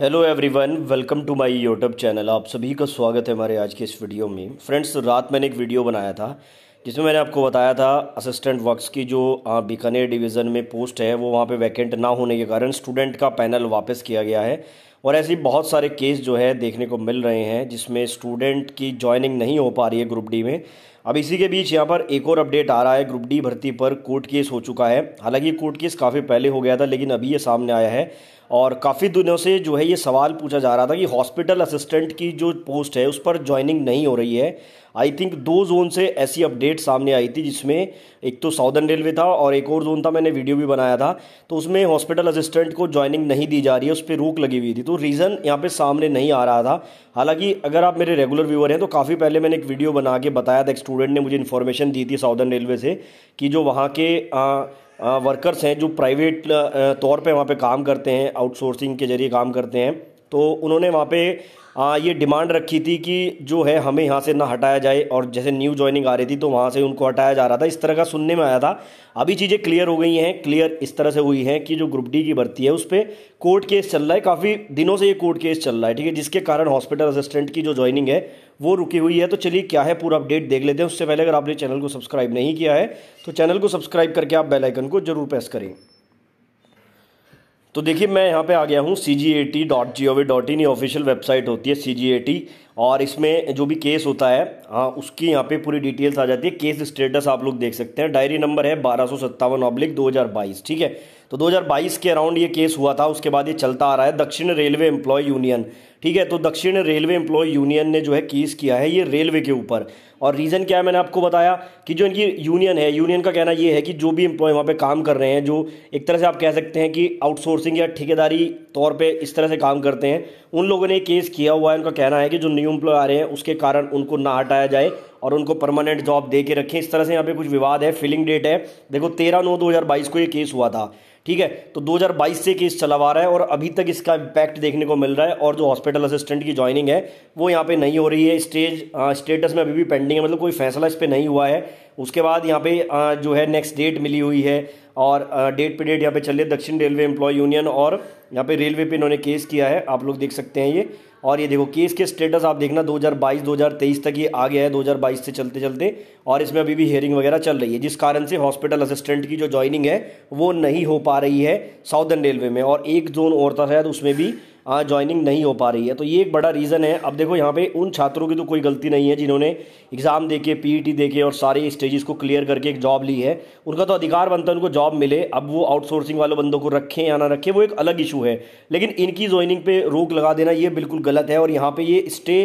hello everyone welcome to my YouTube channel आप सभी का स्वागत है हमारे आज के इस वीडियो में फ्रेंड्स रात मैंने एक वीडियो बनाया था जिसमें मैंने आपको बताया था असिस्टेंट वर्क्स की जो बीकानेर डिवीज़न में पोस्ट है वो वहाँ पे वैकेंट ना होने के कारण स्टूडेंट का पैनल वापस किया गया है और ऐसे बहुत सारे केस जो है देखने को मिल रहे हैं जिसमें स्टूडेंट की ज्वाइनिंग नहीं हो पा रही है ग्रुप डी में अब इसी के बीच यहाँ पर एक और अपडेट आ रहा है ग्रुप डी भर्ती पर कोर्ट केस हो चुका है हालांकि कोर्ट केस काफ़ी पहले हो गया था लेकिन अभी ये सामने आया है और काफ़ी दिनों से जो है ये सवाल पूछा जा रहा था कि हॉस्पिटल असिस्टेंट की जो पोस्ट है उस पर ज्वाइनिंग नहीं हो रही है आई थिंक दो जोन से ऐसी अपडेट सामने आई थी जिसमें एक तो साउदर्न रेलवे था और एक और जोन था मैंने वीडियो भी बनाया था तो उसमें हॉस्पिटल असिस्टेंट को ज्वाइनिंग नहीं दी जा रही है उस पर रोक लगी हुई थी तो रीज़न यहाँ पे सामने नहीं आ रहा था हालांकि अगर आप मेरे रेगुलर व्यूअर हैं तो काफ़ी पहले मैंने एक वीडियो बना के बताया था एक स्टूडेंट ने मुझे इन्फॉर्मेशन दी थी साउदर्न रेलवे से कि जो वहाँ के आ, वर्कर्स हैं जो प्राइवेट तौर पे वहाँ पे काम करते हैं आउटसोर्सिंग के ज़रिए काम करते हैं तो उन्होंने वहाँ पे आ, ये डिमांड रखी थी कि जो है हमें यहाँ से ना हटाया जाए और जैसे न्यू ज्वाइनिंग आ रही थी तो वहाँ से उनको हटाया जा रहा था इस तरह का सुनने में आया था अभी चीज़ें क्लियर हो गई हैं क्लियर इस तरह से हुई हैं कि जो ग्रुप डी की भर्ती है उस पर कोर्ट केस चल रहा है काफ़ी दिनों से ये कोर्ट केस चल रहा है ठीक है जिसके कारण हॉस्पिटल असिस्टेंट की जो ज्वाइनिंग है वो रुकी हुई है तो चलिए क्या है पूरा अपडेट देख लेते हैं उससे पहले अगर आपने चैनल को सब्सक्राइब नहीं किया है तो चैनल को सब्सक्राइब करके आप बेलाइकन को जरूर प्रेस करें तो देखिए मैं यहाँ पे आ गया हूँ C G A T dot G O V dot in ये ऑफिशियल वेबसाइट होती है सी जी ए टी और इसमें जो भी केस होता है हाँ उसकी यहाँ पे पूरी डिटेल्स आ जाती है केस स्टेटस आप लोग देख सकते हैं डायरी नंबर है बारह सौ सत्तावन ऑब्लिक दो हज़ार बाईस ठीक है तो 2022 के अराउंड ये केस हुआ था उसके बाद ये चलता आ रहा है दक्षिण रेलवे एम्प्लॉय यूनियन ठीक है तो दक्षिण रेलवे एम्प्लॉय यूनियन ने जो है केस किया है ये रेलवे के ऊपर और रीज़न क्या है मैंने आपको बताया कि जो इनकी यूनियन है यूनियन का कहना ये है कि जो भी एम्प्लॉय वहाँ पे काम कर रहे हैं जो एक तरह से आप कह सकते हैं कि आउटसोर्सिंग या ठेकेदारी तौर पर इस तरह से काम करते हैं उन लोगों ने केस किया हुआ है उनका कहना है कि जो न्यू न्यू एम्प्लॉय आ रहे हैं उसके कारण उनको ना हटाया जाए और उनको परमानेंट जॉब दे के रखें इस तरह से यहाँ पे कुछ विवाद है फिलिंग डेट है देखो तेरह नौ 2022 को ये केस हुआ था ठीक है तो 2022 से केस चला हुआ रहा है और अभी तक इसका इम्पैक्ट देखने को मिल रहा है और जो हॉस्पिटल असिस्टेंट की ज्वाइनिंग है वो यहाँ पे नहीं हो रही है स्टेज स्टेटस में अभी भी पेंडिंग है मतलब कोई फैसला इस पर नहीं हुआ है उसके बाद यहाँ पे जो है नेक्स्ट डेट मिली हुई है और डेट पे डेट यहाँ पे चल रही है दक्षिण रेलवे एम्प्लॉय यूनियन और यहाँ पे रेलवे पे इन्होंने केस किया है आप लोग देख सकते हैं ये और ये देखो केस के स्टेटस आप देखना 2022 2023 तक ये आ गया है 2022 से चलते चलते और इसमें अभी भी हेयरिंग वगैरह चल रही है जिस कारण से हॉस्पिटल असिस्टेंट की जो ज्वाइनिंग है वो नहीं हो पा रही है साउदर्न रेलवे में और एक जोन और था शायद उसमें भी ज्वाइनिंग नहीं हो पा रही है तो ये एक बड़ा रीज़न है अब देखो यहाँ पे उन छात्रों की तो कोई गलती नहीं है जिन्होंने एग्ज़ाम देके पीईटी e देके और सारे स्टेजेस को क्लियर करके एक जॉब ली है उनका तो अधिकार बनता है उनको जॉब मिले अब वो आउटसोर्सिंग वाले बंदों को रखें या ना रखें वो एक अलग इशू है लेकिन इनकी ज्वाइनिंग पर रोक लगा देना ये बिल्कुल गलत है और यहाँ पर ये स्टे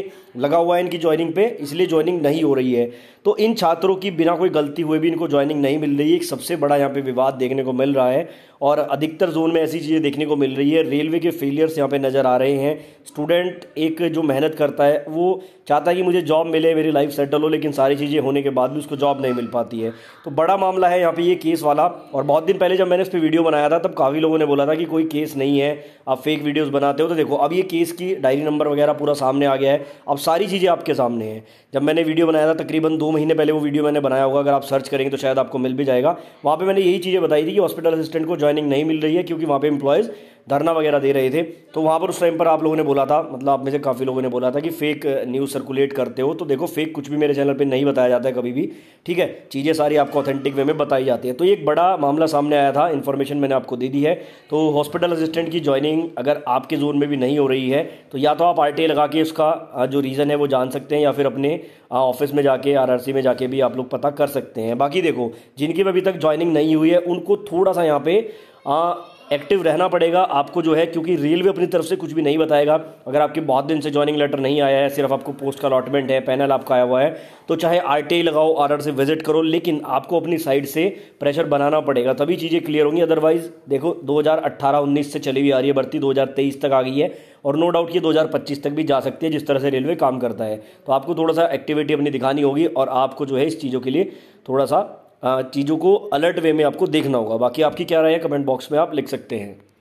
लगा हुआ है इनकी ज्वाइनिंग पे इसलिए ज्वाइनिंग नहीं हो रही है तो इन छात्रों की बिना कोई गलती हुए भी इनको ज्वाइनिंग नहीं मिल रही है एक सबसे बड़ा यहाँ पे विवाद देखने को मिल रहा है और अधिकतर जोन में ऐसी चीज़ें देखने को मिल रही है रेलवे के फेलियर्स यहाँ पे नजर नज़र आ रहे हैं स्टूडेंट एक जो मेहनत करता है वो चाहता है कि मुझे जॉब मिले मेरी लाइफ सेटल हो लेकिन सारी चीज़ें होने के बाद भी उसको जॉब नहीं मिल पाती है तो बड़ा मामला है यहाँ पे ये केस वाला और बहुत दिन पहले जब मैंने इस पर वीडियो बनाया था तब काफ़ी लोगों ने बोला था कि कोई केस नहीं है आप फेक वीडियोज़ बनाते हो तो देखो अब ये केस की डायरी नंबर वगैरह पूरा सामने आ गया है अब सारी चीज़ें आपके सामने हैं जब मैंने वीडियो बनाया था तकरीबन दो महीने पहले वो वीडियो मैंने बनाया होगा अगर आप सर्च करेंगे तो शायद आपको मिल भी जाएगा वहाँ पर मैंने यही चीज़ें बताई थी कि हॉस्पिटल असिस्टेंट को ज्वाइनिंग नहीं मिल रही है क्योंकि वहाँ पर इंप्लॉयज़ धरना वगैरह दे रहे थे तो वहाँ पर उस टाइम पर आप लोगों ने बोला था मतलब आप में से काफ़ी लोगों ने बोला था कि फेक न्यूज़ सर्कुलेट करते हो तो देखो फेक कुछ भी मेरे चैनल पर नहीं बताया जाता है कभी भी ठीक है चीज़ें सारी आपको ऑथेंटिक वे में बताई जाती है तो एक बड़ा मामला सामने आया था इन्फॉर्मेशन मैंने आपको दे दी है तो हॉस्पिटल असिस्टेंट की ज्वाइनिंग अगर आपके जोन में भी नहीं हो रही है तो या तो आप आर लगा के उसका जो रीज़न है वो जान सकते हैं या फिर अपने ऑफिस में जाके आर में जाके भी आप लोग पता कर सकते हैं बाकी देखो जिनकी अभी तक ज्वाइनिंग नहीं हुई है उनको थोड़ा सा यहाँ पे एक्टिव रहना पड़ेगा आपको जो है क्योंकि रेलवे अपनी तरफ से कुछ भी नहीं बताएगा अगर आपके बहुत दिन से ज्वाइनिंग लेटर नहीं आया है सिर्फ आपको पोस्ट का अलॉटमेंट है पैनल आपका आया हुआ है तो चाहे आर लगाओ आर से विजिट करो लेकिन आपको अपनी साइड से प्रेशर बनाना पड़ेगा तभी चीज़ें क्लियर होंगी अदरवाइज देखो दो हज़ार से चली हुई आ रही है भर्ती दो तक आ गई है और नो डाउट ये 2025 तक भी जा सकती है जिस तरह से रेलवे काम करता है तो आपको थोड़ा सा एक्टिविटी अपनी दिखानी होगी और आपको जो है इस चीज़ों के लिए थोड़ा सा चीज़ों को अलर्ट वे में आपको देखना होगा बाकी आपकी क्या राय है कमेंट बॉक्स में आप लिख सकते हैं